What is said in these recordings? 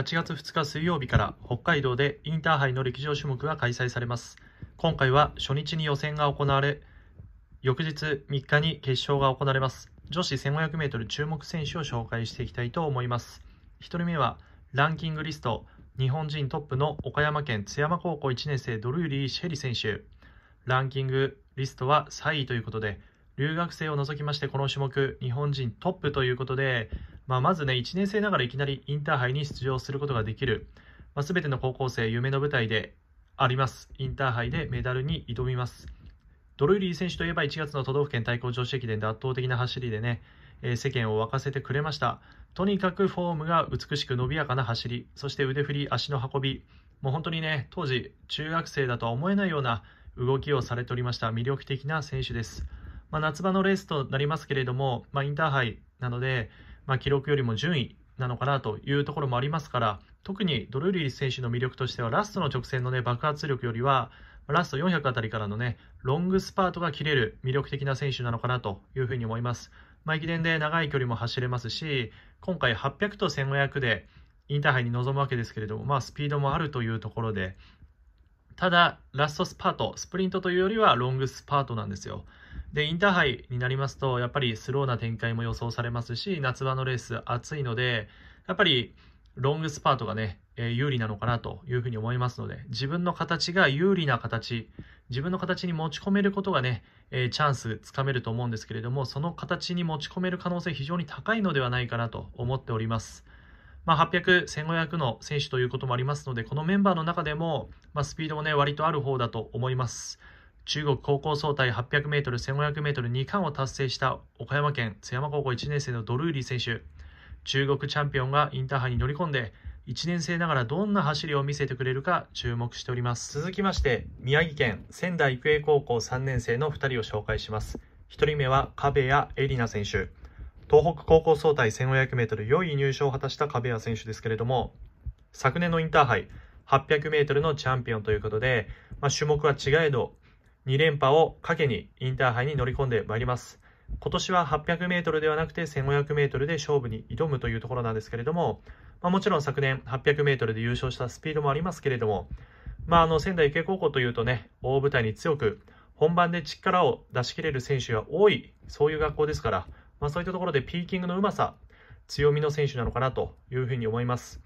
8月2日水曜日から北海道でインターハイの陸上種目が開催されます今回は初日に予選が行われ翌日3日に決勝が行われます女子 1500m 注目選手を紹介していきたいと思います1人目はランキングリスト日本人トップの岡山県津山高校1年生ドルーリー・シェリ選手ランキングリストは3位ということで留学生を除きましてこの種目日本人トップということでまあ、まずね、1年生ながらいきなりインターハイに出場することができる、まあ、全ての高校生、夢の舞台であります、インターハイでメダルに挑みます。ドルーリー選手といえば1月の都道府県対抗女子駅伝で圧倒的な走りでね、えー、世間を沸かせてくれました。とにかくフォームが美しく伸びやかな走り、そして腕振り、足の運び、もう本当にね、当時、中学生だとは思えないような動きをされておりました、魅力的な選手です。まあ、夏場のレースとなりますけれども、まあ、インターハイなので、まあ、記録よりも順位なのかなというところもありますから、特にドルーリー選手の魅力としては、ラストの直線の、ね、爆発力よりは、ラスト400あたりからの、ね、ロングスパートが切れる魅力的な選手なのかなというふうに思います。まあ、駅伝で長い距離も走れますし、今回800と1500でインターハイに臨むわけですけれども、まあ、スピードもあるというところで、ただ、ラストスパート、スプリントというよりはロングスパートなんですよ。で、インターハイになりますと、やっぱりスローな展開も予想されますし、夏場のレース暑いので、やっぱりロングスパートがね、えー、有利なのかなというふうに思いますので、自分の形が有利な形、自分の形に持ち込めることがね、えー、チャンスつかめると思うんですけれども、その形に持ち込める可能性非常に高いのではないかなと思っております。まあ、800、1500の選手ということもありますので、このメンバーの中でも、まあ、スピードもね、割とある方だと思います。中国高校総体 800m、1500m、2冠を達成した岡山県津山高校1年生のドルーリー選手。中国チャンピオンがインターハイに乗り込んで、1年生ながらどんな走りを見せてくれるか注目しております。続きまして、宮城県仙台育英高校3年生の2人を紹介します。1人目は壁谷絵里奈選手。東北高校総体 1500m 4位入賞を果たした壁谷選手ですけれども、昨年のインターハイ、800m のチャンピオンということで、まあ、種目は違えど2連覇をかけにインターハイに乗り込んでまいります。今年は 800m ではなくて 1500m で勝負に挑むというところなんですけれども、まあ、もちろん昨年 800m で優勝したスピードもありますけれども、まあ、あの仙台育英高校というとね大舞台に強く本番で力を出し切れる選手が多いそういう学校ですから、まあ、そういったところでピーキングのうまさ強みの選手なのかなというふうに思います。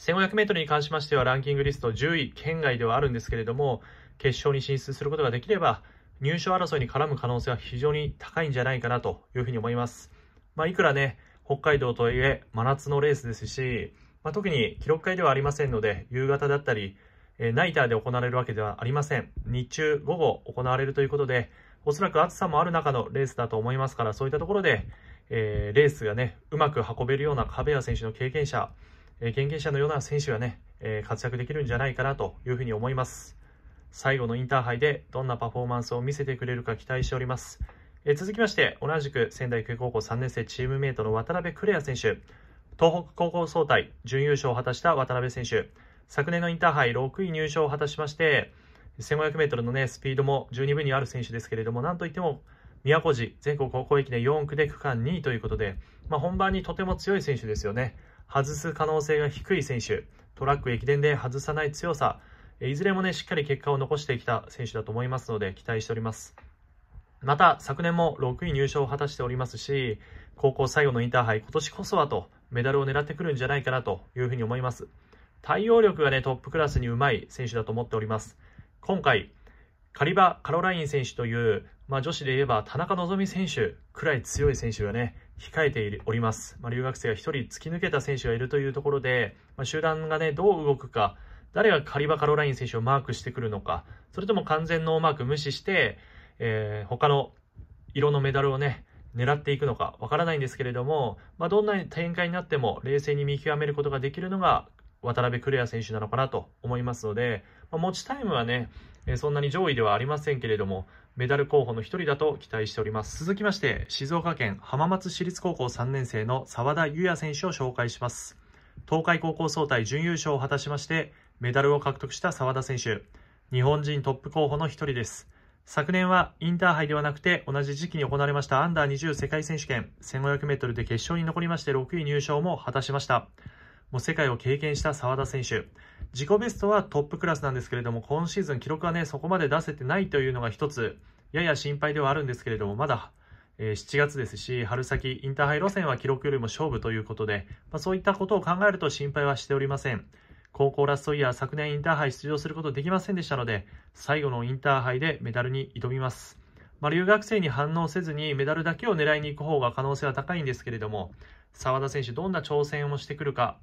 1500m に関しましてはランキングリスト10位圏外ではあるんですけれども、決勝に進出することができれば、入賞争いに絡む可能性は非常に高いんじゃないかなというふうに思います。まあ、いくらね、北海道とはいえ真夏のレースですし、まあ、特に記録会ではありませんので、夕方だったり、えナイターで行われるわけではありません。日中、午後行われるということで、おそらく暑さもある中のレースだと思いますから、そういったところで、えー、レースがね、うまく運べるような壁谷選手の経験者、えー、経験者のような選手がね、えー、活躍できるんじゃないかなというふうに思います。最後のインターハイでどんなパフォーマンスを見せてくれるか期待しております。え続きまして、同じく仙台育英高校3年生チームメイトの渡辺クレア選手、東北高校総体準優勝を果たした渡辺選手、昨年のインターハイ6位入賞を果たしまして、1500m の、ね、スピードも十二分にある選手ですけれども、なんといっても宮古寺全国高校駅伝4区で区間2位ということで、まあ、本番にとても強い選手ですよね。外す可能性が低い選手、トラック駅伝で外さない強さ、いずれもね、しっかり結果を残してきた選手だと思いますので、期待しております。また、昨年も6位入賞を果たしておりますし、高校最後のインターハイ、今年こそはと、メダルを狙ってくるんじゃないかなというふうに思います。対応力がね、トップクラスにうまい選手だと思っております。今回、カリバ・カロライン選手という、まあ、女子で言えば田中希実選手くらい強い選手がね、控えております。まあ、留学生が1人突き抜けた選手がいるというところで、まあ、集団がね、どう動くか、誰がカリバ・カロライン選手をマークしてくるのか、それとも完全ノーマーク無視して、えー、他の色のメダルをね、狙っていくのかわからないんですけれども、まあ、どんな展開になっても冷静に見極めることができるのが渡辺クレア選手なのかなと思いますので、まあ、持ちタイムはね、えー、そんなに上位ではありませんけれども、メダル候補の1人だと期待しております。続きまして、静岡県浜松市立高校3年生の澤田優也選手を紹介します。東海高校総体準優勝を果たしまして、メダルを獲得した澤田選手、日本人トップ候補の一人です。昨年はインターハイではなくて同じ時期に行われましたアンダー20世界選手権1 5 0 0ルで決勝に残りまして6位入賞も果たしました。もう世界を経験した澤田選手。自己ベストはトップクラスなんですけれども、今シーズン記録はね、そこまで出せてないというのが一つ、やや心配ではあるんですけれども、まだ、えー、7月ですし、春先、インターハイ路線は記録よりも勝負ということで、まあ、そういったことを考えると心配はしておりません。高校ラストイヤー昨年インターハイ出場することできませんでしたので、最後のインターハイでメダルに挑みます。まあ、留学生に反応せずにメダルだけを狙いに行く方が可能性は高いんですけれども、澤田選手どんな挑戦をしてくるか、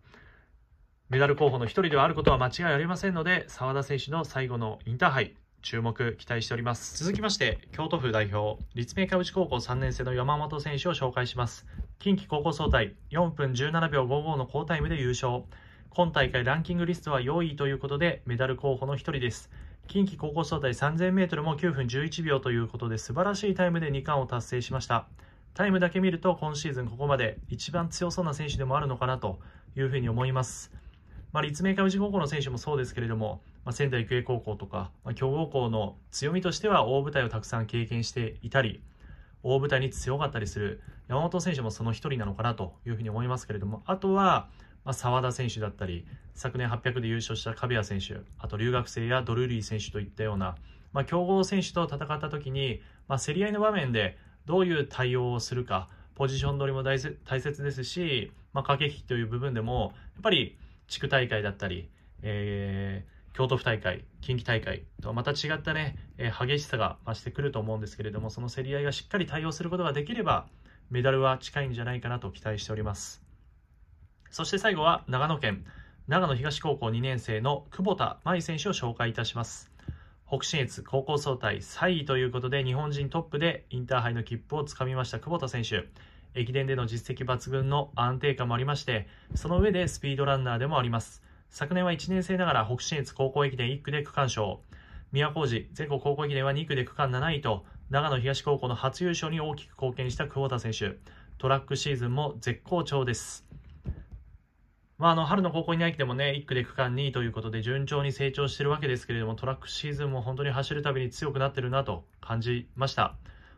メダル候補の一人ではあることは間違いありませんので、澤田選手の最後のインターハイ、注目期待しております続きまして京都府代表立命館宇治高校3年生の山本選手を紹介します近畿高校総体4分17秒55の好タイムで優勝今大会ランキングリストは4位ということでメダル候補の1人です近畿高校総体 3000m も9分11秒ということで素晴らしいタイムで2冠を達成しましたタイムだけ見ると今シーズンここまで一番強そうな選手でもあるのかなというふうに思います、まあ、立命館宇治高校の選手もそうですけれども、まあ、仙台育英高校とか、まあ、強豪校の強みとしては大舞台をたくさん経験していたり大舞台に強かったりする山本選手もその1人なのかなというふうに思いますけれどもあとはまあ、沢田選手だったり、昨年800で優勝したカビア選手、あと留学生やドルーリー選手といったような、まあ、強豪選手と戦った時に、まあ、競り合いの場面でどういう対応をするか、ポジション取りも大切ですし、まあ、駆け引きという部分でも、やっぱり地区大会だったり、えー、京都府大会、近畿大会とはまた違ったね、えー、激しさが増してくると思うんですけれども、その競り合いがしっかり対応することができれば、メダルは近いんじゃないかなと期待しております。そして最後は長野県長野東高校2年生の久保田舞選手を紹介いたします北信越高校総体3位ということで日本人トップでインターハイの切符をつかみました久保田選手駅伝での実績抜群の安定感もありましてその上でスピードランナーでもあります昨年は1年生ながら北信越高校駅伝1区で区間賞宮古路全国高校駅伝は2区で区間7位と長野東高校の初優勝に大きく貢献した久保田選手トラックシーズンも絶好調ですまあ、あの春の高校に入ってもね1区で区間2位ということで順調に成長しているわけですけれどもトラックシーズンも本当に走るたびに強くなっているなと感じました、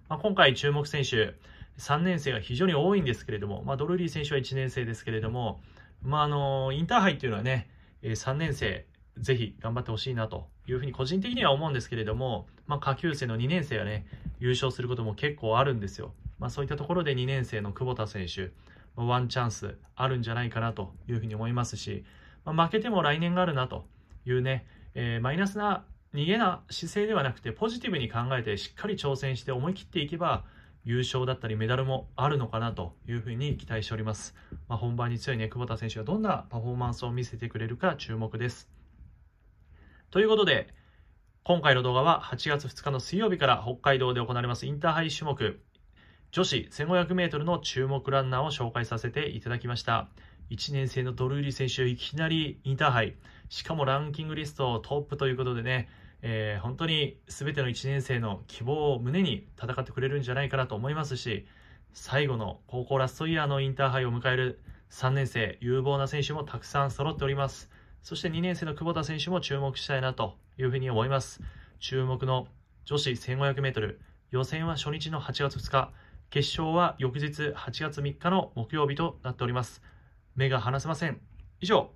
まあ、今回注目選手3年生が非常に多いんですけれども、まあ、ドルーリー選手は1年生ですけれども、まあ、あのインターハイというのはね3年生ぜひ頑張ってほしいなというふうに個人的には思うんですけれども、まあ、下級生の2年生がね優勝することも結構あるんですよ、まあ、そういったところで2年生の久保田選手ワンチャンスあるんじゃないかなというふうに思いますし、まあ、負けても来年があるなというね、えー、マイナスな逃げな姿勢ではなくてポジティブに考えてしっかり挑戦して思い切っていけば優勝だったりメダルもあるのかなというふうに期待しております、まあ、本番に強いね久保田選手がどんなパフォーマンスを見せてくれるか注目ですということで今回の動画は8月2日の水曜日から北海道で行われますインターハイ種目女子 1500m の注目ランナーを紹介させていただきました1年生のドルーリー選手いきなりインターハイしかもランキングリストトップということでね、えー、本当に全ての1年生の希望を胸に戦ってくれるんじゃないかなと思いますし最後の高校ラストイヤーのインターハイを迎える3年生有望な選手もたくさん揃っておりますそして2年生の久保田選手も注目したいなというふうに思います注目の女子 1500m 予選は初日の8月2日決勝は翌日8月3日の木曜日となっております。目が離せません。以上。